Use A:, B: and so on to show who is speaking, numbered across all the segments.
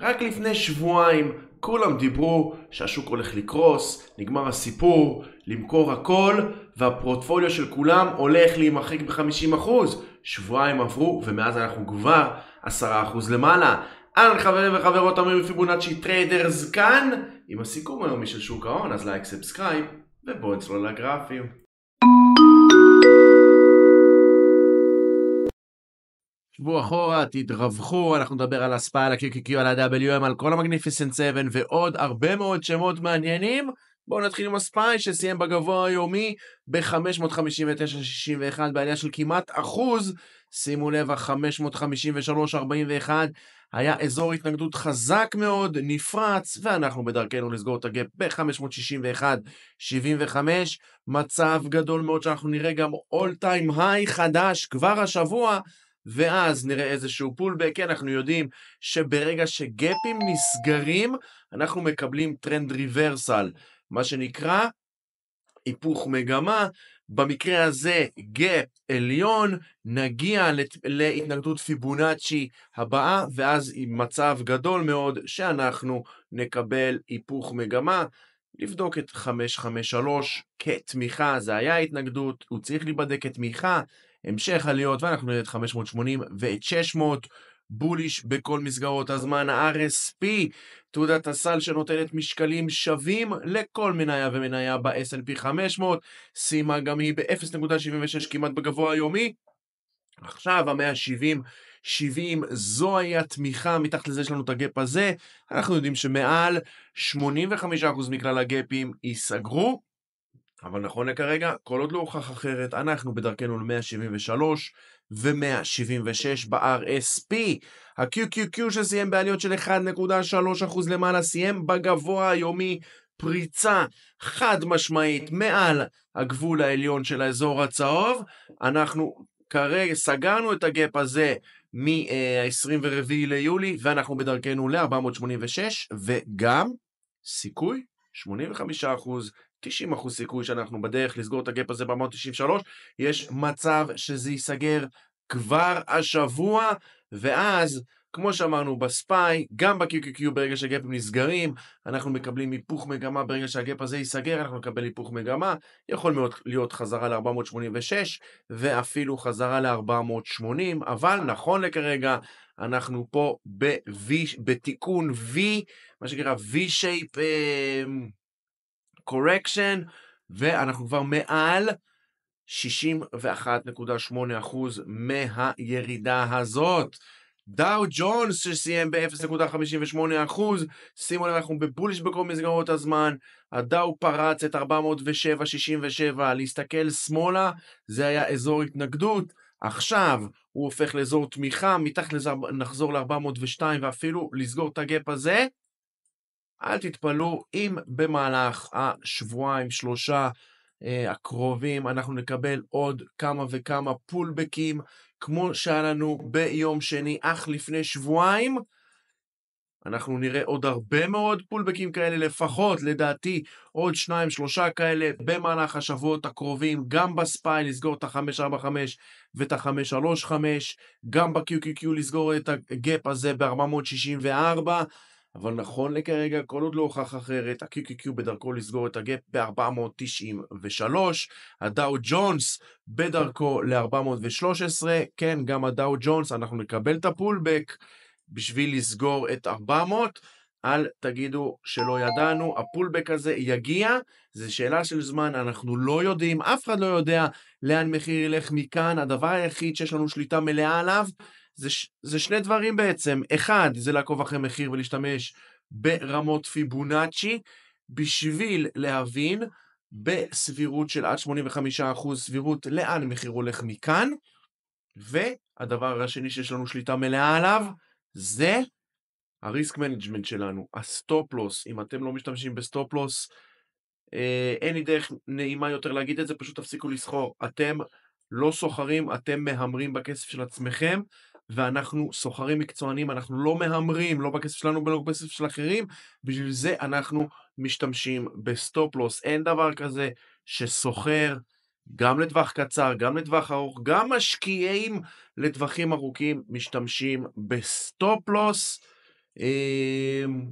A: רק לפני שבועיים כולם דיברו שהשוק הולך לקרוס, נגמר הסיפור, למכור הכל, והפרוטפוליו של כולם הולך להימחק ב-50%. שבועיים עברו, ומאז אנחנו כבר 10% למעלה. אהלן חברים וחברות, אמיר מפיבונאצ'י טריידרס כאן, עם הסיכום היומי של שוק ההון, אז לייק סאבסקרייב, ובואו נצלול לגרפים. שבו אחורה, תתרווחו, אנחנו נדבר על הספא, על ה-QQQ, על ה-WM, על כל המגניפיסנט 7 ועוד הרבה מאוד שמות מעניינים. בואו נתחיל עם הספאי שסיים בגבוה היומי ב-559.61 בעלייה של כמעט אחוז. שימו לב, ה-553.41 היה אזור התנגדות חזק מאוד, נפרץ, ואנחנו בדרכנו לסגור את הגאפ ב-561.75. מצב גדול מאוד שאנחנו נראה גם all time high חדש כבר השבוע. ואז נראה איזשהו פולבק, כן, אנחנו יודעים שברגע שגפים נסגרים, אנחנו מקבלים טרנד ריברסל, מה שנקרא היפוך מגמה, במקרה הזה גאפ עליון, נגיע לת... להתנגדות פיבונאצ'י הבאה, ואז עם מצב גדול מאוד שאנחנו נקבל היפוך מגמה. לבדוק את 553 כתמיכה, זה היה התנגדות, הוא צריך להיבדק כתמיכה, המשך עליות, ואנחנו נראה את 580 ואת 600. בוליש בכל מסגרות הזמן, rsp תעודת הסל שנותנת משקלים שווים לכל מניה ומניה ב-S&P 500, סיימה גם היא ב-0.76 כמעט בגבוה היומי. עכשיו המאה ה-70, 70, זוהי התמיכה, מתחת לזה יש לנו את הגאפ הזה, אנחנו יודעים שמעל 85% מכלל הגאפים ייסגרו. אבל נכון לכרגע, כל עוד לא הוכח אחרת, אנחנו בדרכנו ל-173 ו-176 ב-RSP. ה-QQQ שסיים בעליות של 1.3% למעלה, סיים בגבוה היומי פריצה חד משמעית מעל הגבול העליון של האזור הצהוב. אנחנו כרגע סגרנו את הגאפ הזה מ-24 ליולי, ואנחנו בדרכנו ל-486, וגם סיכוי 85% אחוז 90% סיכוי שאנחנו בדרך לסגור את הגאפ הזה ב 193 יש מצב שזה ייסגר כבר השבוע, ואז, כמו שאמרנו בספיי, גם ב-QQQ ברגע שהגאפים נסגרים, אנחנו מקבלים היפוך מגמה, ברגע שהגאפ הזה ייסגר, אנחנו נקבל היפוך מגמה, יכול מאוד להיות חזרה ל-486, ואפילו חזרה ל-480, אבל נכון לכרגע, אנחנו פה ב-V, בתיקון V, מה שנקרא V-shape, correction, ואנחנו כבר מעל 61.8% מהירידה הזאת. דאו ג'ונס שסיים ב-0.58%, שימו לב, אנחנו בבוליש בכל מסגרות הזמן, הדאו פרץ את 407.67, להסתכל שמאלה, זה היה אזור התנגדות, עכשיו הוא הופך לאזור תמיכה, מתחת לזה נחזור ל-402 ואפילו לסגור את הגאפ הזה, אל תתפלאו אם במהלך השבועיים, שלושה אה, הקרובים אנחנו נקבל עוד כמה וכמה פולבקים, כמו שהיה לנו ביום שני, אך לפני שבועיים. אנחנו נראה עוד הרבה מאוד פולבקים כאלה, לפחות, לדעתי, עוד שניים, שלושה כאלה במהלך השבועות הקרובים, גם בספיי לסגור את ה-545 ואת ה-535, גם ב-QQQ לסגור את הגאפ הזה ב-464. אבל נכון לכרגע, כל עוד לא הוכח אחרת, ה-QQQ בדרכו לסגור את הגאפ ב-493, הדאו ג'ונס בדרכו ל-413, כן, גם הדאו ג'ונס, אנחנו נקבל את הפולבק בשביל לסגור את 400. אל תגידו שלא ידענו, הפולבק הזה יגיע, זה שאלה של זמן, אנחנו לא יודעים, אף אחד לא יודע לאן מחיר ילך מכאן, הדבר היחיד שיש לנו שליטה מלאה עליו זה, ש, זה שני דברים בעצם. אחד, זה לעקוב אחרי מחיר ולהשתמש ברמות פיבונאצ'י בשביל להבין בסבירות של עד 85% סבירות לאן מחיר הולך מכאן. והדבר השני שיש לנו שליטה מלאה עליו, זה הריסק מנג'מנט שלנו, הסטופ-לוס. אם אתם לא משתמשים בסטופ-לוס, אה, אין לי דרך נעימה יותר להגיד את זה, פשוט תפסיקו לסחור. אתם לא סוחרים, אתם מהמרים בכסף של עצמכם. ואנחנו סוחרים מקצוענים, אנחנו לא מהמרים, לא בכסף שלנו ולא בכסף של אחרים, בשביל זה אנחנו משתמשים בסטופ-לוס. אין דבר כזה שסוחר גם לטווח קצר, גם לטווח ארוך, גם משקיעים לטווחים ארוכים משתמשים בסטופ-לוס. אמ,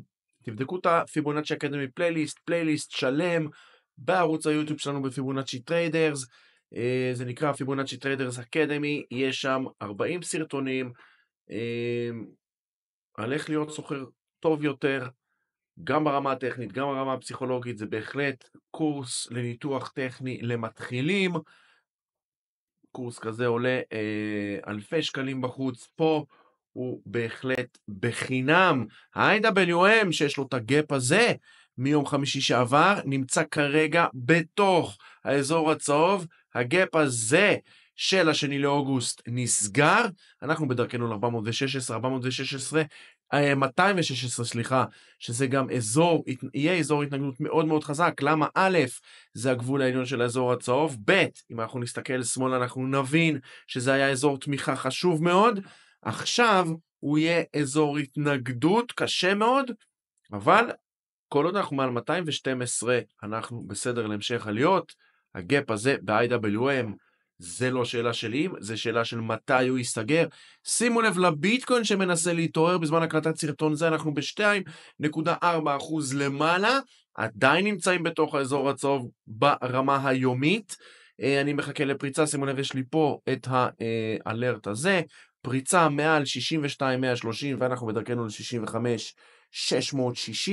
A: תבדקו את הפיבונצ'י אקדמי פלייליסט, פלייליסט שלם בערוץ היוטיוב שלנו בפיבונצ'י טריידרס. אה, זה נקרא פיבונאצ'י טריידרס אקדמי, יש שם 40 סרטונים, על אה, איך להיות סוחר טוב יותר, גם ברמה הטכנית, גם ברמה הפסיכולוגית, זה בהחלט קורס לניתוח טכני למתחילים. קורס כזה עולה אה, אלפי שקלים בחוץ, פה הוא בהחלט בחינם. ה-IWM שיש לו את הגאפ הזה מיום חמישי שעבר, נמצא כרגע בתוך האזור הצהוב הגאפ הזה של השני לאוגוסט נסגר, אנחנו בדרכנו ל-416, 416, 216, סליחה, שזה גם אזור, יהיה אזור התנגדות מאוד מאוד חזק. למה? א', זה הגבול העליון של האזור הצהוב, ב', אם אנחנו נסתכל שמאל אנחנו נבין שזה היה אזור תמיכה חשוב מאוד, עכשיו הוא יהיה אזור התנגדות קשה מאוד, אבל כל עוד אנחנו מעל 212 אנחנו בסדר להמשך עליות. הגאפ הזה ב-IWM זה לא שאלה של אם, זה שאלה של מתי הוא ייסגר. שימו לב לביטקוין שמנסה להתעורר בזמן הקלטת סרטון זה, אנחנו ב-2.4% למעלה, עדיין נמצאים בתוך האזור הצהוב ברמה היומית. אה, אני מחכה לפריצה, שימו לב, יש לי פה את האלרט אה, הזה, פריצה מעל 62-130 ואנחנו בדרכנו ל-65-660.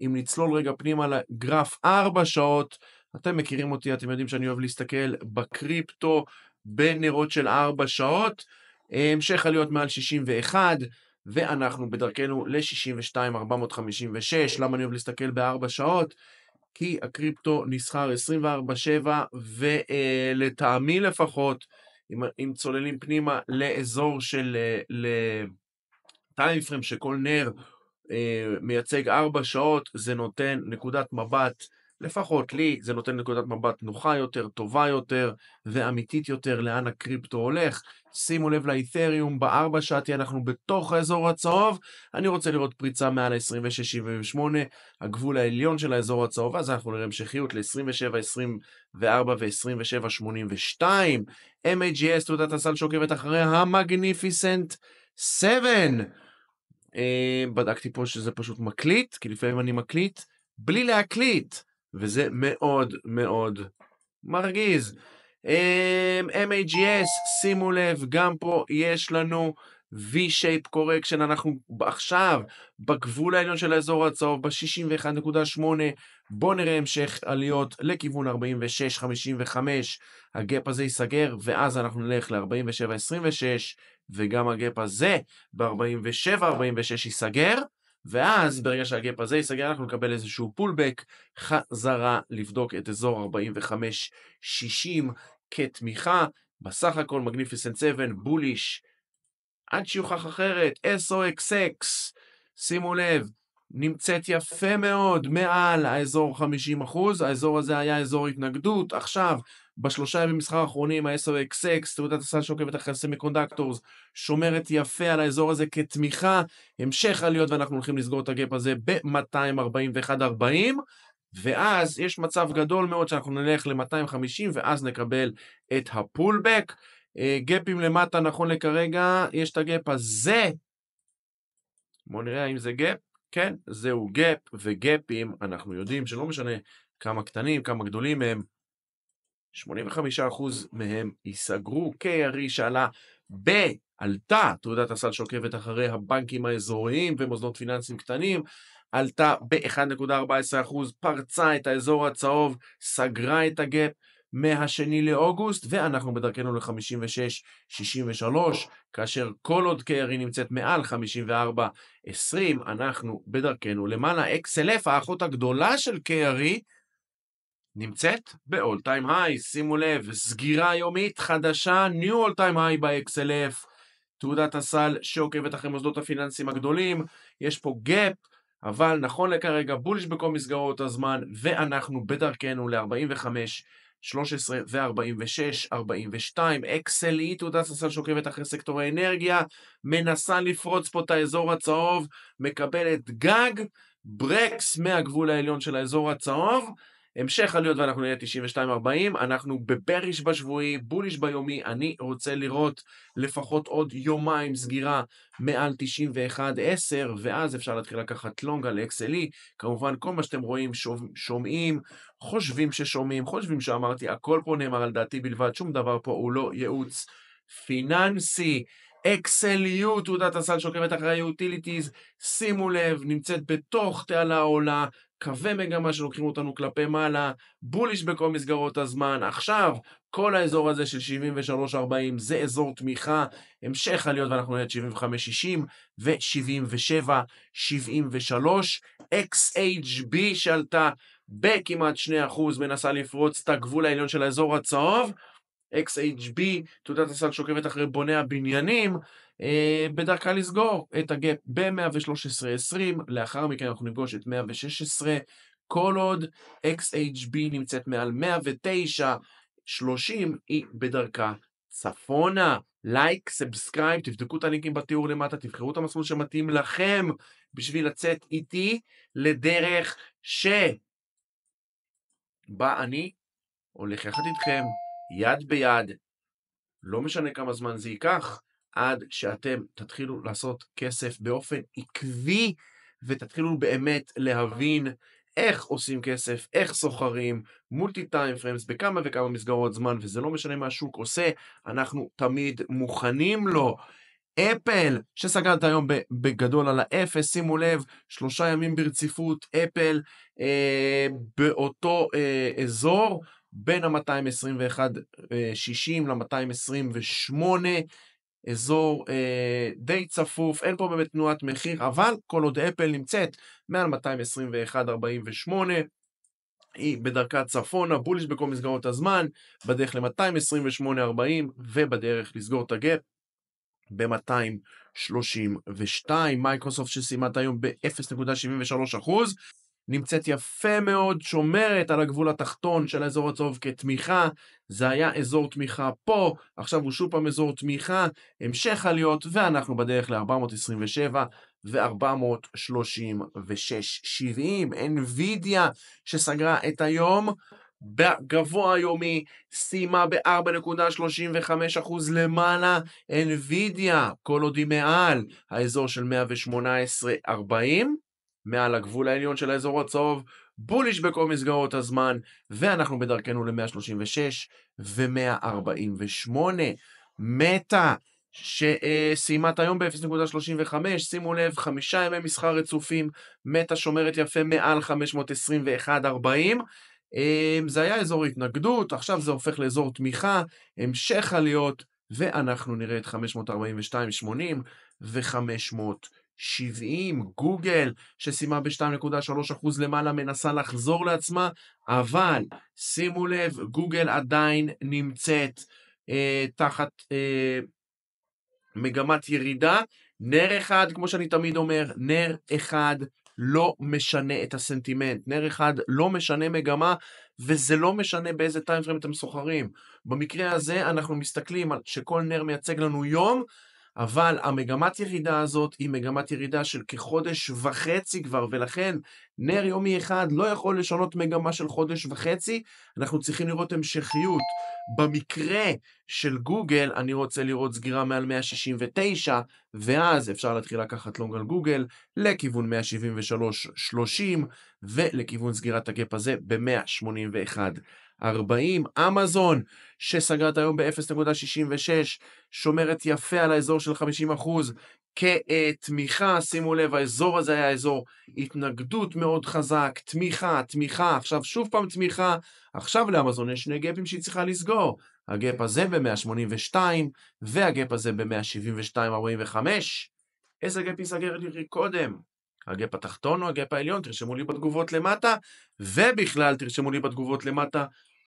A: אם נצלול רגע פנימה לגרף 4 שעות, אתם מכירים אותי, אתם יודעים שאני אוהב להסתכל בקריפטו בנרות של 4 שעות, המשך עליות מעל 61, ואנחנו בדרכנו ל-62,456. למה אני אוהב להסתכל בארבע שעות? כי הקריפטו נסחר 24/7, ולטעמי לפחות, אם, אם צוללים פנימה לאזור של טיימפרם, שכל נר אה, מייצג ארבע שעות, זה נותן נקודת מבט לפחות לי זה נותן נקודת מבט נוחה יותר, טובה יותר ואמיתית יותר לאן הקריפטו הולך. שימו לב לאית'ריום, בארבע שעתי אנחנו בתוך האזור הצהוב, אני רוצה לראות פריצה מעל ה-26-78, הגבול העליון של האזור הצהוב, אז אנחנו נראה המשכיות ל-27, 24 ו-27, 82. MAGS, תעודת הסל שעוקבת אחרי המגניפיסנט 7. אה, בדקתי פה שזה פשוט מקליט, כי לפעמים אני מקליט בלי להקליט. וזה מאוד מאוד מרגיז. אמ, MAGS, שימו לב, גם פה יש לנו V-shape correction, אנחנו עכשיו בגבול העליון של האזור הצהוב, ב-61.8, בואו נראה המשך עליות לכיוון 46-55, הגאפ הזה ייסגר, ואז אנחנו נלך ל-47-26, וגם הגאפ הזה ב-47-46 ייסגר. ואז ברגע שהגאפ הזה ייסגר אנחנו נקבל איזשהו פולבק חזרה לבדוק את אזור 45-60 כתמיכה, בסך הכל מגניפיסנט 7 בוליש עד שיוכח אחרת, SOXX, שימו לב, נמצאת יפה מאוד מעל האזור 50%, האזור הזה היה אזור התנגדות, עכשיו בשלושה ימים מסחר האחרונים, ה-SOXX, תעודת הסל שעוקבת אחרי סמי-קונדקטורס, שומרת יפה על האזור הזה כתמיכה, המשך עליות ואנחנו הולכים לסגור את הגאפ הזה ב-241.40, ואז יש מצב גדול מאוד שאנחנו נלך ל-250 ואז נקבל את הפולבק. גאפים אה, למטה נכון לכרגע, יש את הגאפ הזה. בואו נראה אם זה גאפ. כן, זהו גאפ, וגאפים, אנחנו יודעים שלא משנה כמה קטנים, כמה גדולים הם, 85% מהם ייסגרו כירי שעלה ב... עלתה תעודת הסל שעוקבת אחרי הבנקים האזוריים ומוסדות פיננסיים קטנים, עלתה ב-1.14%, פרצה את האזור הצהוב, סגרה את הגאפ מהשני לאוגוסט, ואנחנו בדרכנו ל-56-63, כאשר כל עוד קרי נמצאת מעל 54-20, אנחנו בדרכנו למעלה. XLF, האחות הגדולה של קרי, נמצאת ב-all time high, שימו לב, סגירה יומית חדשה, new all time high ב-XLF, תעודת הסל שעוקבת אחרי מוסדות הפיננסים הגדולים, יש פה gap, אבל נכון לכרגע בוליש בכל מסגרות הזמן, ואנחנו בדרכנו ל-45, 13 ו-46, 42, XLE, תעודת הסל שעוקבת אחרי סקטור האנרגיה, מנסה לפרוץ פה את האזור הצהוב, מקבלת גג, ברקס מהגבול העליון של האזור הצהוב, המשך עליות ואנחנו נהיה 92-40, אנחנו בבריש בשבועי, בוליש ביומי, אני רוצה לראות לפחות עוד יומיים סגירה מעל 91-10, ואז אפשר להתחיל לקחת לונג על XLE, כמובן כל מה שאתם רואים, שוב, שומעים, חושבים ששומעים, חושבים שאמרתי, הכל פה נאמר על דעתי בלבד, שום דבר פה הוא לא ייעוץ פיננסי. אקסליות תעודת הסל שעוקבת אחרי ה-Utilities, שימו לב, נמצאת בתוך תעלה העולה, קווי מגמה שלוקחים אותנו כלפי מעלה, בוליש בכל מסגרות הזמן. עכשיו, כל האזור הזה של 73-40 זה אזור תמיכה, המשך עליות ואנחנו נהיה את 75-60 ו-77-73. XHB שעלתה בכמעט 2%, מנסה לפרוץ את הגבול העליון של האזור הצהוב. XHB, תעודת הסל שעוקבת אחרי בוני הבניינים, אה, בדרכה לסגור את הגאפ ב-113.20, לאחר מכן אנחנו נפגוש את 116, כל עוד XHB נמצאת מעל 109, 30, היא בדרכה צפונה. לייק, like, סאבסקרייב, תבדקו את הלינקים בתיאור למטה, תבחרו את המסלול שמתאים לכם בשביל לצאת איתי לדרך ש... בה אני הולך יחד איתכם. יד ביד, לא משנה כמה זמן זה ייקח, עד שאתם תתחילו לעשות כסף באופן עקבי ותתחילו באמת להבין איך עושים כסף, איך סוחרים, מולטי טיים פרמס בכמה וכמה מסגרות זמן, וזה לא משנה מה השוק עושה, אנחנו תמיד מוכנים לו. אפל, שסגרת היום בגדול על האפס, שימו לב, שלושה ימים ברציפות, אפל אה, באותו אה, אזור, בין ה-221.60 אה, ל-228, אזור אה, די צפוף, אין פה באמת תנועת מחיר, אבל כל עוד אפל נמצאת מעל 221.48, היא בדרכה צפונה, בוליש בכל מסגרות הזמן, בדרך ל-228.40 ובדרך לסגור את הגאפ ב-232. מייקרוסופט שסיימת היום ב-0.73 אחוז. נמצאת יפה מאוד, שומרת על הגבול התחתון של האזור הצהוב כתמיכה, זה היה אזור תמיכה פה, עכשיו הוא שוב פעם אזור תמיכה, המשך עליות, ואנחנו בדרך ל-427 ו 43670 NVIDIA שסגרה את היום. בגבוה היומי, סיימה ב-4.35% למעלה, NVIDIA, כל עוד היא מעל האזור של 118.40. מעל הגבול העליון של האזור הצהוב, בוליש בכל מסגרות הזמן, ואנחנו בדרכנו ל-136 ו-148. מטה שסיימה את היום ב-0.35, שימו לב, חמישה ימי מסחר רצופים, מטה שומרת יפה מעל 521.40. אמ, זה היה אזור התנגדות, עכשיו זה הופך לאזור תמיכה, המשך עליות, ואנחנו נראה את 542.80 ו-500. 70, גוגל שסיימה ב-2.3% למעלה מנסה לחזור לעצמה, אבל שימו לב, גוגל עדיין נמצאת אה, תחת אה, מגמת ירידה. נר אחד, כמו שאני תמיד אומר, נר אחד לא משנה את הסנטימנט, נר אחד לא משנה מגמה, וזה לא משנה באיזה טיימפריים אתם סוחרים. במקרה הזה אנחנו מסתכלים שכל נר מייצג לנו יום, אבל המגמת ירידה הזאת היא מגמת ירידה של כחודש וחצי כבר, ולכן נר יומי אחד לא יכול לשנות מגמה של חודש וחצי, אנחנו צריכים לראות המשכיות. במקרה של גוגל, אני רוצה לראות סגירה מעל 169, ואז אפשר להתחיל לקחת לונג על גוגל לכיוון 173.30 ולכיוון סגירת הגאפ הזה ב-181. 40, אמזון שסגרת היום ב-0.66, שומרת יפה על האזור של 50 אחוז. כתמיכה, שימו לב, האזור הזה היה אזור התנגדות מאוד חזק, תמיכה, תמיכה, עכשיו שוב פעם תמיכה, עכשיו לאמזון יש שני גפים שהיא צריכה לסגור, הגפ הזה ב-182 והגפ הזה ב-172.45. איזה גפ ייסגר לי קודם? הגפ התחתון או הגפ העליון? תרשמו לי בתגובות למטה, ובכלל תרשמו לי בתגובות למטה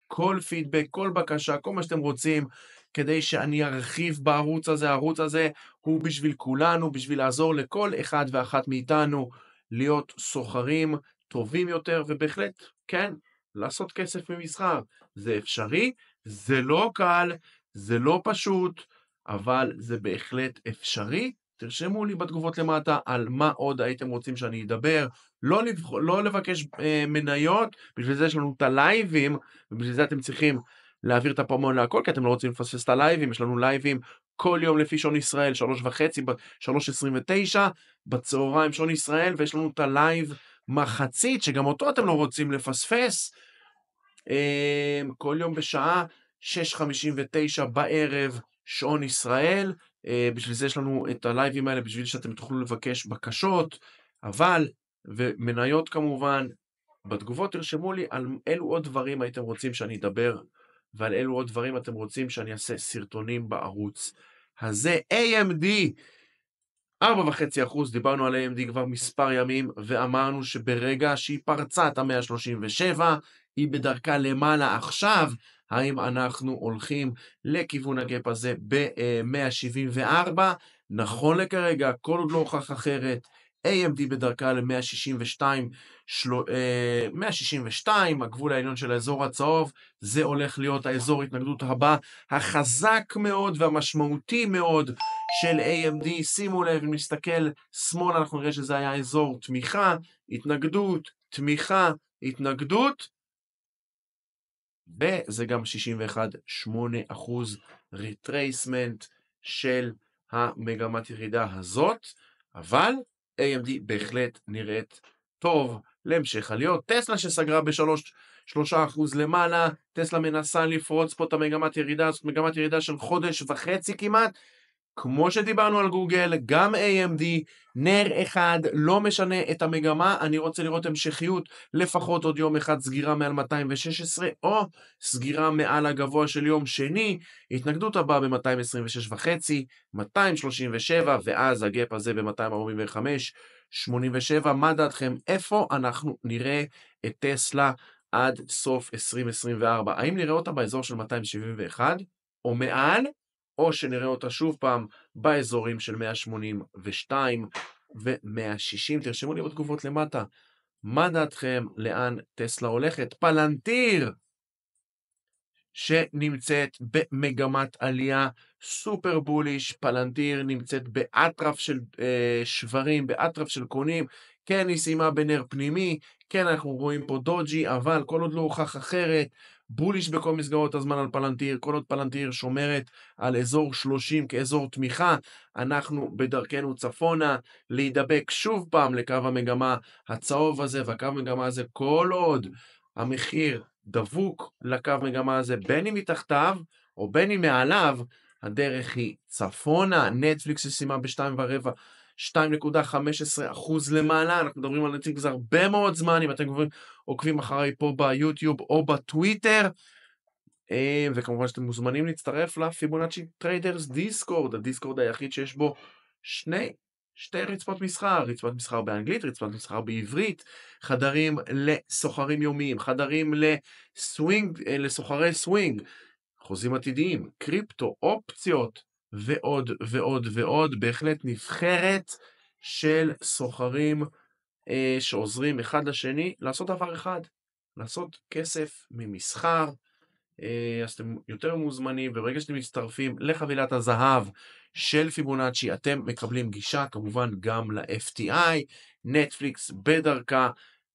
A: כל פידבק, כל בקשה, כל מה שאתם רוצים, כדי שאני ארחיב בערוץ הזה. הערוץ הזה הוא בשביל כולנו, בשביל לעזור לכל אחד ואחת מאיתנו להיות סוחרים טובים יותר, ובהחלט, כן, לעשות כסף ממסחר. זה אפשרי, זה לא קל, זה לא פשוט, אבל זה בהחלט אפשרי, תרשמו לי בתגובות למטה על מה עוד הייתם רוצים שאני אדבר, לא, לבח... לא לבקש אה, מניות, בשביל זה יש לנו את הלייבים, ובשביל זה אתם צריכים להעביר את הפעמון להכל, כי אתם לא רוצים לפספס את הלייבים, יש לנו לייבים כל יום לפי שעון ישראל, שלוש וחצי, שלוש עשרים ותשע, בצהריים שעון ישראל, ויש לנו את הלייב מחצית, שגם אותו אתם לא רוצים לפספס, אה, כל יום בשעה שש חמישים ותשע בערב, שעון ישראל, אה, בשביל זה יש לנו את הלייבים האלה, בשביל שאתם תוכלו לבקש בקשות, אבל, ומניות כמובן. בתגובות תרשמו לי על אילו עוד דברים הייתם רוצים שאני אדבר, ועל אילו עוד דברים אתם רוצים שאני אעשה סרטונים בערוץ הזה. AMD, 4.5% דיברנו על AMD כבר מספר ימים, ואמרנו שברגע שהיא פרצה את ה 137 היא בדרכה למעלה עכשיו, האם אנחנו הולכים לכיוון הגאפ הזה ב-174? נכון לכרגע, כל עוד לא הוכח אחרת, AMD בדרכה ל-162, של... 162, הגבול העליון של האזור הצהוב, זה הולך להיות האזור התנגדות הבא החזק מאוד והמשמעותי מאוד של AMD. שימו לב, אם נסתכל שמאלה, אנחנו נראה שזה היה אזור תמיכה, התנגדות, תמיכה, התנגדות, וזה גם 61.8% ריטרייסמנט של המגמת ירידה הזאת, אבל AMD בהחלט נראית טוב להמשך עליות. טסלה שסגרה ב-3% למעלה, טסלה מנסה לפרוץ פה את המגמת ירידה, הזאת, מגמת ירידה של חודש וחצי כמעט. כמו שדיברנו על גוגל, גם AMD, נר אחד, לא משנה את המגמה, אני רוצה לראות המשכיות, לפחות עוד יום אחד סגירה מעל 216, או סגירה מעל הגבוה של יום שני, התנגדות הבאה ב-226.5, 237, ואז הגאפ הזה ב-245, 87, מה דעתכם? איפה אנחנו נראה את טסלה עד סוף 2024? האם נראה אותה באזור של 271, או מעל? או שנראה אותה שוב פעם באזורים של 182 ו-160. תרשמו לי בתגובות למטה. מה דעתכם לאן טסלה הולכת? פלנטיר! שנמצאת במגמת עלייה סופר בוליש, פלנטיר נמצאת באטרף של אה, שברים, באטרף של קונים, כן היא סיימה בנר פנימי, כן אנחנו רואים פה דוג'י, אבל כל עוד לא הוכח אחרת, בוליש בכל מסגרות הזמן על פלנטיר, כל עוד פלנטיר שומרת על אזור 30 כאזור תמיכה, אנחנו בדרכנו צפונה להידבק שוב פעם לקו המגמה הצהוב הזה, והקו המגמה הזה כל עוד המחיר דבוק לקו מגמה הזה, בין אם מתחתיו או בין אם מעליו, הדרך היא צפונה, נטפליקס שסיימה בשתיים ורבע. 2.15% למעלה, אנחנו מדברים על נציג זה הרבה מאוד זמן, אם אתם עוקבים אחריי פה ביוטיוב או בטוויטר. אה, וכמובן שאתם מוזמנים להצטרף לפיבונאצ'י טריידרס דיסקורד, הדיסקורד היחיד שיש בו שני, שתי רצפות מסחר, רצפת מסחר באנגלית, רצפת מסחר בעברית, חדרים לסוחרים יומיים, חדרים אה, לסוחרי סווינג, חוזים עתידיים, קריפטו, אופציות, ועוד ועוד ועוד, בהחלט נבחרת של סוחרים אה, שעוזרים אחד לשני לעשות דבר אחד, לעשות כסף ממסחר, אה, אז אתם יותר מוזמנים, וברגע שאתם מצטרפים לחבילת הזהב של פיבונאצ'י, אתם מקבלים גישה כמובן גם ל-FTI, נטפליקס בדרכה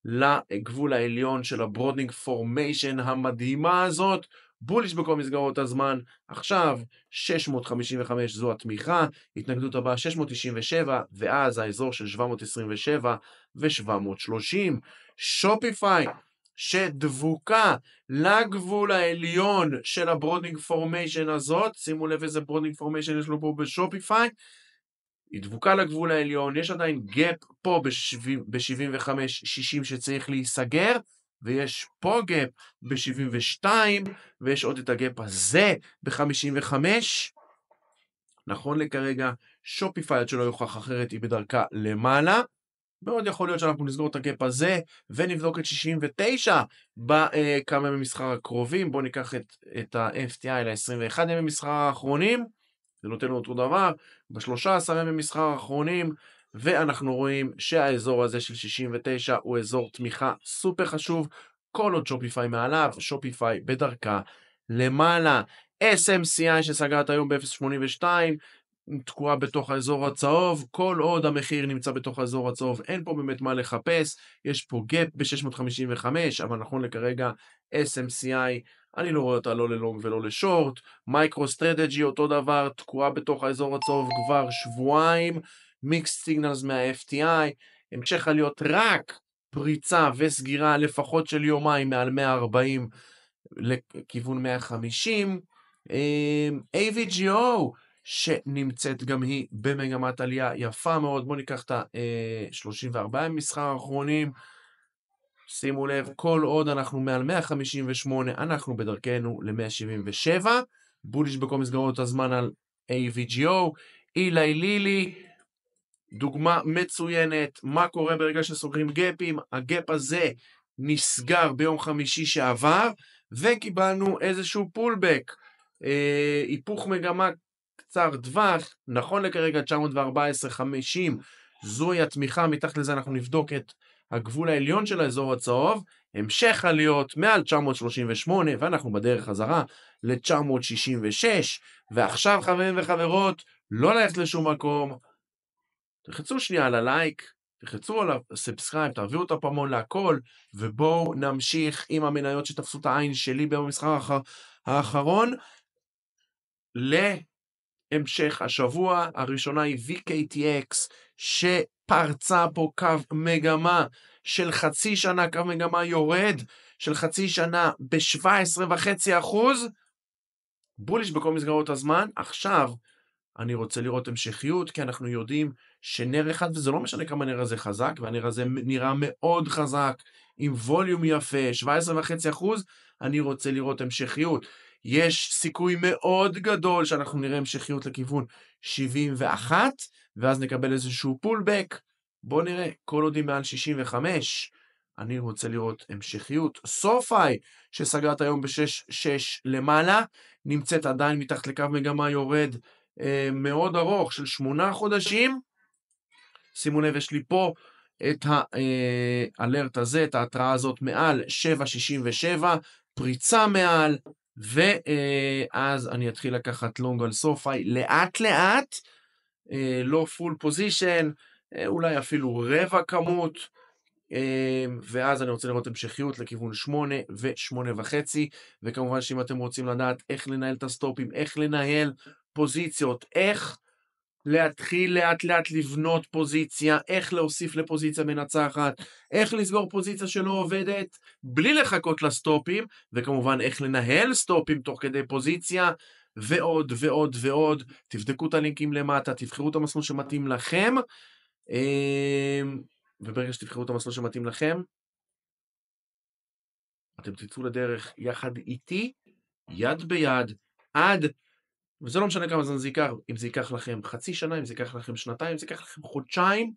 A: לגבול העליון של הברודינג פורמיישן המדהימה הזאת. בוליש בכל מסגרות הזמן, עכשיו 655 זו התמיכה, התנגדות הבאה 697, ואז האזור של 727 ו-730. שופיפיי, שדבוקה לגבול העליון של הברודינג פורמיישן הזאת, שימו לב איזה ברודינג פורמיישן יש לו פה בשופיפיי, היא דבוקה לגבול העליון, יש עדיין גאפ פה ב-75-60 שצריך להיסגר, ויש פה גאפ ב-72, ויש עוד את הגאפ הזה ב-55. נכון לכרגע, שופיפיי עד שלא יוכח אחרת היא בדרכה למעלה. מאוד יכול להיות שאנחנו נסגור את הגאפ הזה ונבדוק את 69 בכמה ימי מסחר הקרובים. בואו ניקח את, את ה-FTI ל-21 ימי מסחר האחרונים. זה נותן לנו אותו דבר. ב-13 ימי מסחר האחרונים ואנחנו רואים שהאזור הזה של 69 הוא אזור תמיכה סופר חשוב, כל עוד שופיפיי מעליו, שופיפיי בדרכה למעלה. SMCI שסגרת היום ב-0.82, תקועה בתוך האזור הצהוב, כל עוד המחיר נמצא בתוך האזור הצהוב, אין פה באמת מה לחפש, יש פה gap ב-655, אבל נכון לכרגע SMCI, אני לא רואה אותה לא ללונג ולא לשורט, מייקרו סטרטג'י אותו דבר, תקועה בתוך האזור הצהוב כבר שבועיים. מיקס סיגנלס מה-FTI, המשך עליות רק פריצה וסגירה לפחות של יומיים מעל 140 לכיוון 150. אמ, AVGO שנמצאת גם היא במגמת עלייה יפה מאוד, בואו ניקח את ה-34 אה, מסחר האחרונים. שימו לב, כל עוד אנחנו מעל 158, אנחנו בדרכנו ל-177. בוליש בכל מסגרות הזמן על AVGO, אילי לילי, דוגמה מצוינת, מה קורה ברגע שסוגרים גפים, הגפ הזה נסגר ביום חמישי שעבר, וקיבלנו איזשהו פולבק, אה, היפוך מגמה קצר טווח, נכון לכרגע 914.50, זוהי התמיכה, מתחת לזה אנחנו נבדוק את הגבול העליון של האזור הצהוב, המשך עליות מעל 938, ואנחנו בדרך חזרה ל-966, ועכשיו חברים וחברות, לא ללכת לשום מקום, תלחצו שנייה על הלייק, תלחצו על הסאבסקרייב, תעבירו את הפעמון להכל, ובואו נמשיך עם המניות שתפסו את העין שלי ביום המסחר האחרון. להמשך השבוע, הראשונה היא VKTX, שפרצה פה קו מגמה של חצי שנה, קו מגמה יורד של חצי שנה ב-17.5%. בוליש בכל מסגרות הזמן, עכשיו אני רוצה לראות המשכיות, כי אנחנו יודעים שנר אחד, וזה לא משנה כמה נר הזה חזק, והנר הזה נראה מאוד חזק, עם ווליום יפה, 17.5 אחוז, אני רוצה לראות המשכיות. יש סיכוי מאוד גדול שאנחנו נראה המשכיות לכיוון 71, ואז נקבל איזשהו פולבק. בואו נראה, כל עוד היא מעל 65, אני רוצה לראות המשכיות. סופאי, שסגרת היום ב 66 למעלה, נמצאת עדיין מתחת לקו מגמה יורד אה, מאוד ארוך של שמונה חודשים. שימו לב, יש לי פה את האלרט אה, הזה, את ההתראה הזאת מעל 7.67, פריצה מעל, ואז אה, אני אתחיל לקחת לונג על סופי לאט לאט, אה, לא פול פוזיישן, אולי אפילו רבע כמות, ואז אני רוצה לראות המשכיות לכיוון 8 ו וחצי, וכמובן שאם אתם רוצים לדעת איך לנהל את הסטופים, איך לנהל פוזיציות, איך להתחיל לאט לאט לבנות פוזיציה, איך להוסיף לפוזיציה מנצחת, איך לסגור פוזיציה שלא עובדת בלי לחכות לסטופים, וכמובן איך לנהל סטופים תוך כדי פוזיציה, ועוד ועוד ועוד. תבדקו את הלינקים למטה, תבחרו את המסלול שמתאים לכם, אמ, וברגע שתבחרו את המסלול שמתאים לכם, אתם תצאו לדרך יחד איתי, יד ביד, עד וזה לא משנה כמה זמן זה ייקח, אם זה ייקח לכם חצי שנה, אם זה ייקח לכם שנתיים, אם זה ייקח לכם חודשיים,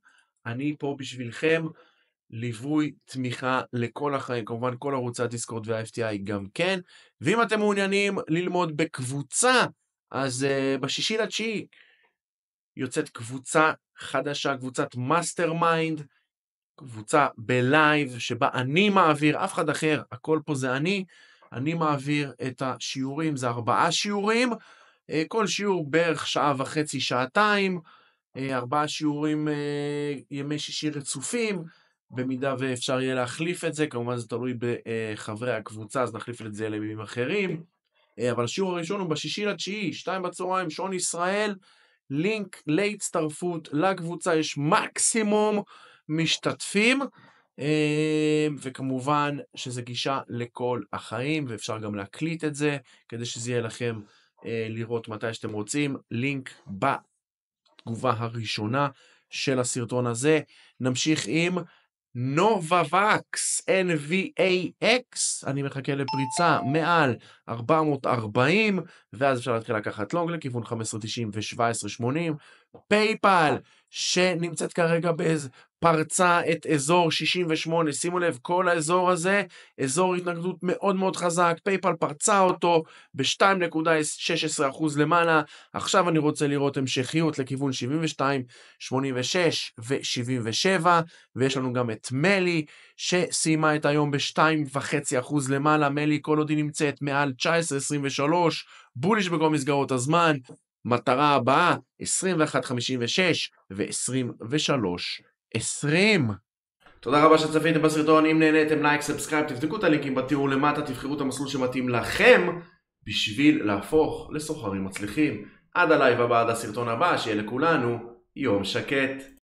A: אני פה בשבילכם. ליווי, תמיכה לכל החיים, כמובן כל ערוצי הדיסקורד וה-FTI גם כן. ואם אתם מעוניינים ללמוד בקבוצה, אז uh, בשישי לתשיעי יוצאת קבוצה חדשה, קבוצת מאסטר מיינד, קבוצה בלייב, שבה אני מעביר, אף אחד אחר, הכל פה זה אני, אני מעביר את השיעורים, זה ארבעה שיעורים. אה, כל שיעור בערך שעה וחצי, שעתיים, אה, ארבעה שיעורים אה, ימי שישי רצופים, במידה ואפשר יהיה להחליף את זה, כמובן זה תלוי בחברי הקבוצה, אז נחליף את זה לימים אחרים. אבל השיעור הראשון הוא בשישי לתשיעי, שתיים בצהריים, שעון ישראל, לינק להצטרפות לקבוצה, יש מקסימום משתתפים, וכמובן שזה גישה לכל החיים, ואפשר גם להקליט את זה, כדי שזה יהיה לכם... אה, לראות מתי שאתם רוצים, לינק בתגובה הראשונה של הסרטון הזה. נמשיך עם נובווקס, NVAX, אני מחכה לפריצה מעל 440, ואז אפשר להתחיל לקחת לונג לכיוון 1590 ו-1780. פייפל, שנמצאת כרגע באיזה פרצה את אזור 68, שימו לב, כל האזור הזה, אזור התנגדות מאוד מאוד חזק, פייפל פרצה אותו ב-2.16% למעלה, עכשיו אני רוצה לראות המשכיות לכיוון 72, 86 ו-77, ויש לנו גם את מלי, שסיימה את היום ב-2.5% למעלה, מלי כל עוד היא נמצאת מעל 19.23, בוליש בכל מסגרות הזמן, מטרה הבאה, 21.56 ו-23. 20. תודה רבה שצפיתם בסרטון, אם נהניתם לייק, סאבסקרייב, תבדקו את הלינקים בתיאור למטה, תבחרו את המסלול שמתאים לכם בשביל להפוך לסוחרים מצליחים. עד הלייב הבא, עד הסרטון הבא, שיהיה לכולנו יום שקט.